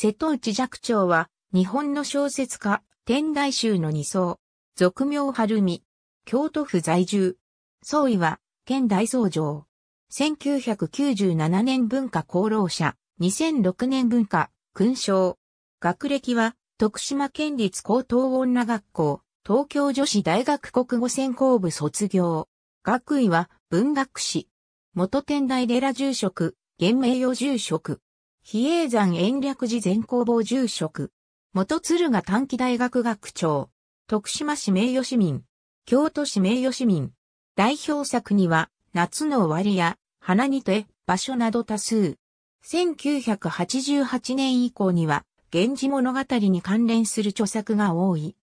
瀬戸内寂聴は、日本の小説家、天台宗の二層、俗名晴海、京都府在住。創意は、県大僧上。1997年文化功労者、2006年文化、勲章。学歴は、徳島県立高等女学校、東京女子大学国語専攻部卒業。学位は、文学士。元天台寺住職、現名誉住職。比叡山延暦寺前工房住職。元鶴ヶ短期大学学長。徳島市名誉市民。京都市名誉市民。代表作には、夏の終わりや、花にて、場所など多数。1988年以降には、源氏物語に関連する著作が多い。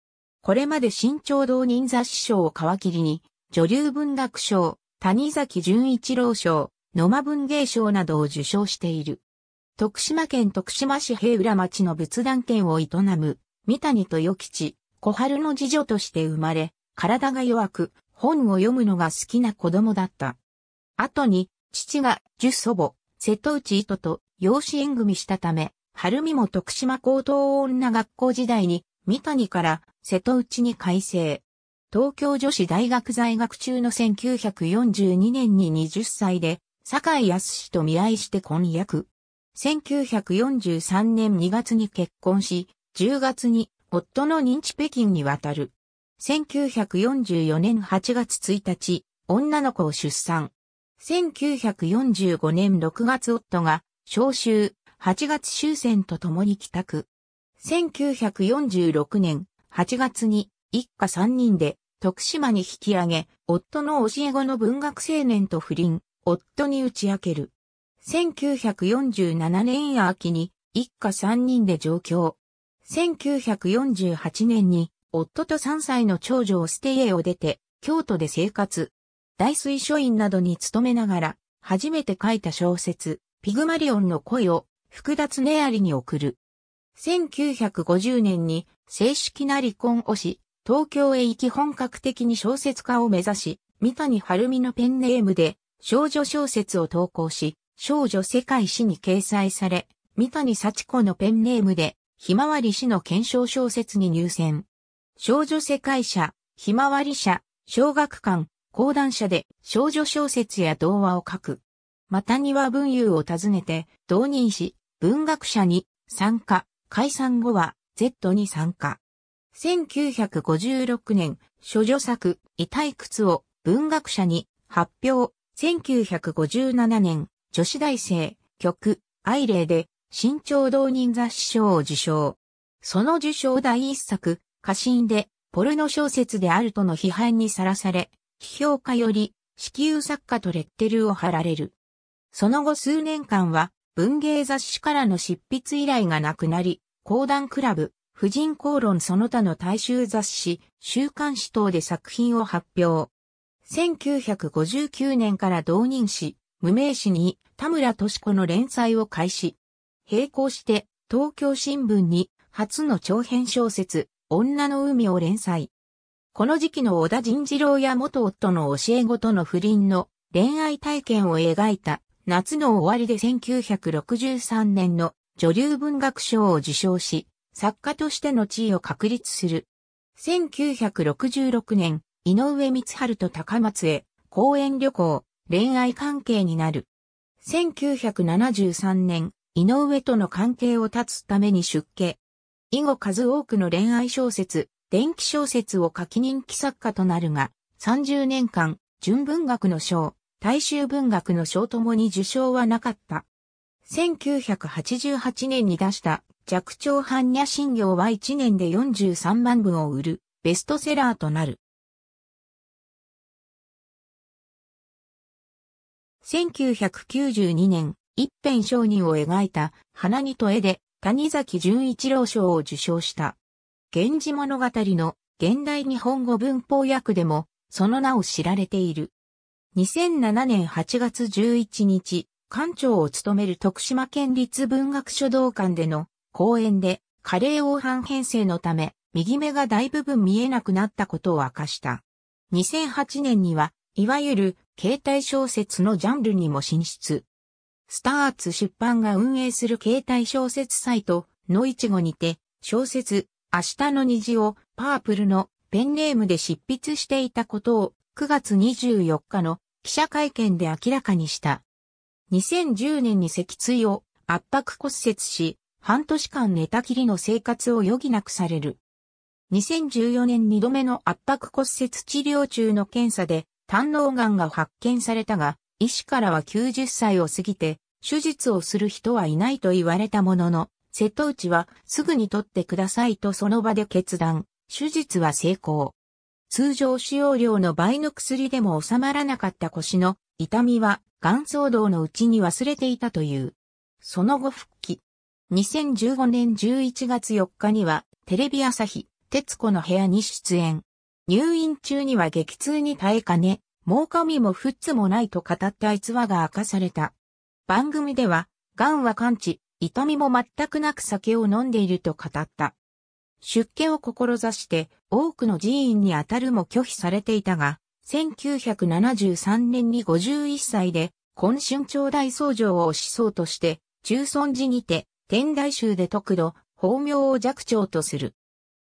これまで新潮道人雑誌賞を皮切りに、女流文学賞、谷崎潤一郎賞、野間文芸賞などを受賞している。徳島県徳島市平浦町の仏壇店を営む、三谷豊吉、小春の次女として生まれ、体が弱く、本を読むのが好きな子供だった。後に、父が、十祖母、瀬戸内糸と養子縁組したため、春美も徳島高等女学校時代に、三谷から瀬戸内に改正。東京女子大学在学中の1942年に20歳で、坂井康と見合いして婚約。1943年2月に結婚し、10月に夫の認知北京に渡る。1944年8月1日、女の子を出産。1945年6月夫が、召集、8月終戦と共に帰宅。1946年8月に一家3人で徳島に引き上げ、夫の教え子の文学青年と不倫、夫に打ち明ける。1947年秋に一家三人で上京。1948年に夫と三歳の長女をステイを出て京都で生活。大水書院などに勤めながら初めて書いた小説ピグマリオンの恋を複雑田ありに送る。1950年に正式な離婚をし、東京へ行き本格的に小説家を目指し、三谷晴美のペンネームで少女小説を投稿し、少女世界史に掲載され、三谷幸子のペンネームで、ひまわり史の検証小説に入選。少女世界社、ひまわり社、小学館、講談社で少女小説や童話を書く。また庭文雄を訪ねて、同人誌、文学者に参加、解散後は Z に参加。1956年、諸女作、遺体靴を文学者に発表。1957年、女子大生、曲、アイレイで、新潮同人雑誌賞を受賞。その受賞第一作、過信で、ポルノ小説であるとの批判にさらされ、批評家より、子宮作家とレッテルを貼られる。その後数年間は、文芸雑誌からの執筆依頼がなくなり、講談クラブ、婦人公論その他の大衆雑誌、週刊誌等で作品を発表。1959年から同人誌、無名誌に田村敏子の連載を開始。並行して、東京新聞に初の長編小説、女の海を連載。この時期の小田仁次郎や元夫の教え子との不倫の恋愛体験を描いた夏の終わりで1963年の女流文学賞を受賞し、作家としての地位を確立する。1966年、井上光春と高松へ、公演旅行、恋愛関係になる。1973年、井上との関係を断つために出家。以後数多くの恋愛小説、電気小説を書き人気作家となるが、30年間、純文学の賞、大衆文学の賞ともに受賞はなかった。1988年に出した弱聴般若心経は1年で43万部を売るベストセラーとなる。1992年、一辺商人を描いた花にと絵で谷崎潤一郎賞を受賞した。源氏物語の現代日本語文法訳でもその名を知られている。2007年8月11日、館長を務める徳島県立文学書道館での講演で、加齢黄斑編成のため、右目が大部分見えなくなったことを明かした。2008年には、いわゆる携帯小説のジャンルにも進出。スターツ出版が運営する携帯小説サイト、のいちごにて、小説、明日の虹をパープルのペンネームで執筆していたことを9月24日の記者会見で明らかにした。2010年に脊椎を圧迫骨折し、半年間寝たきりの生活を余儀なくされる。2014年2度目の圧迫骨折治療中の検査で胆脳癌がんが発見されたが、医師からは90歳を過ぎて、手術をする人はいないと言われたものの、瀬戸内はすぐに取ってくださいとその場で決断、手術は成功。通常使用量の倍の薬でも収まらなかった腰の痛みは、癌騒動のうちに忘れていたという。その後復帰。2015年11月4日には、テレビ朝日、徹子の部屋に出演。入院中には激痛に耐えかね、もうみもフッツもないと語った逸話が明かされた。番組では、癌は完治、痛みも全くなく酒を飲んでいると語った。出家を志して多くの寺院に当たるも拒否されていたが、1973年に51歳で、今春朝大僧正を推しそうとして、中尊寺にて、天台宗で特度、法名を弱長とする。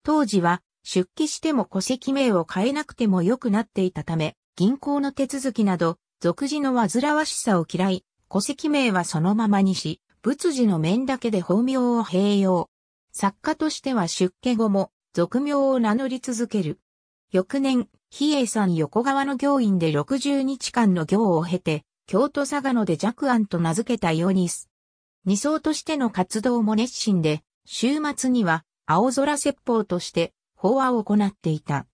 当時は、出記しても戸籍名を変えなくても良くなっていたため、銀行の手続きなど、俗事の煩わしさを嫌い、戸籍名はそのままにし、仏事の面だけで法名を併用。作家としては出家後も、俗名を名乗り続ける。翌年、比叡山横川の行院で60日間の行を経て、京都佐賀野で若安と名付けたヨニス。二層としての活動も熱心で、週末には青空説法として法話を行っていた。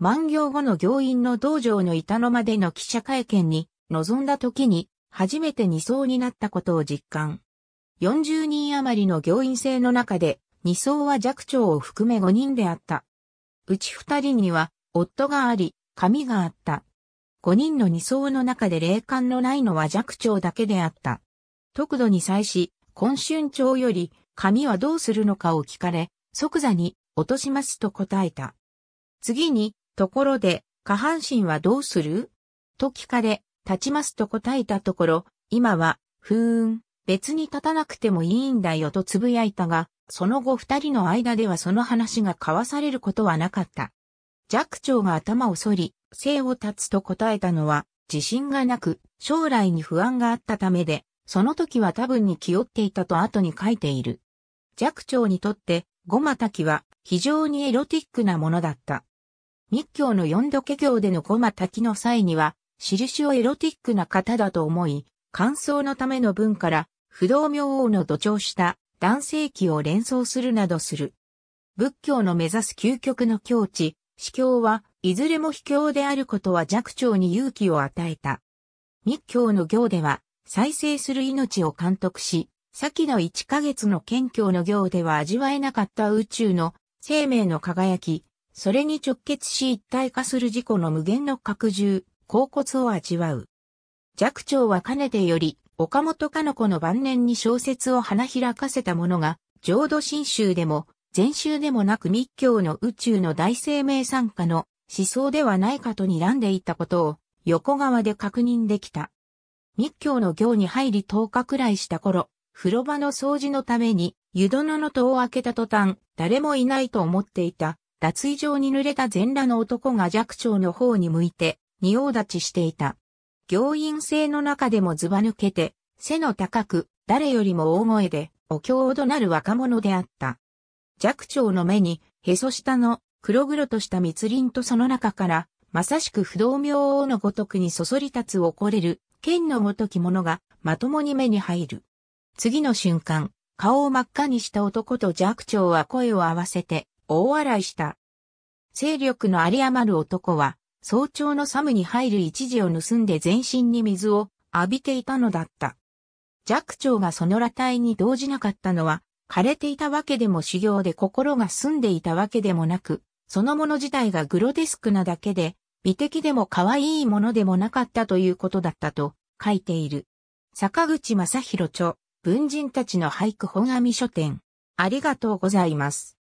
万行後の行員の道場の板の間での記者会見に臨んだ時に初めて二層になったことを実感。40人余りの行員制の中で二層は弱長を含め5人であった。うち2人には夫があり、髪があった。5人の二層の中で霊感のないのは弱長だけであった。特度に際し、今春長より髪はどうするのかを聞かれ、即座に落としますと答えた。次に、ところで、下半身はどうすると聞かれ、立ちますと答えたところ、今は、ふーん、別に立たなくてもいいんだよと呟いたが、その後二人の間ではその話が交わされることはなかった。寂聴が頭を反り、生を立つと答えたのは、自信がなく、将来に不安があったためで、その時は多分に気負っていたと後に書いている。寂聴にとって、ごまたきは、非常にエロティックなものだった。密教の四度家業での小間滝の際には、印をエロティックな方だと思い、乾燥のための文から、不動明王の土調した男性器を連想するなどする。仏教の目指す究極の境地、司教はいずれも卑怯であることは弱長に勇気を与えた。密教の行では、再生する命を監督し、先の1ヶ月の謙虚の行では味わえなかった宇宙の生命の輝き、それに直結し一体化する自己の無限の拡充、恍骨を味わう。寂聴はかねてより、岡本かの子の晩年に小説を花開かせたものが、浄土真宗でも、禅宗でもなく密教の宇宙の大生命参加の思想ではないかと睨んでいたことを、横側で確認できた。密教の行に入り10日くらいした頃、風呂場の掃除のために、湯殿の戸を開けた途端、誰もいないと思っていた、脱衣場に濡れた全裸の男が弱長の方に向いて、仁王立ちしていた。行員制の中でもずば抜けて、背の高く、誰よりも大声で、お経を怒鳴る若者であった。弱長の目に、へそ下の黒々とした密林とその中から、まさしく不動明王のごとくにそそり立つ怒れる、剣のごときものが、まともに目に入る。次の瞬間、顔を真っ赤にした男と寂聴は声を合わせて、大笑いした。勢力の有り余る男は、早朝のサムに入る一時を盗んで全身に水を浴びていたのだった。寂聴がその裸体に動じなかったのは、枯れていたわけでも修行で心が澄んでいたわけでもなく、そのもの自体がグロテスクなだけで、美的でも可愛いものでもなかったということだったと書いている。坂口正宏著文人たちの俳句本阿弥書店。ありがとうございます。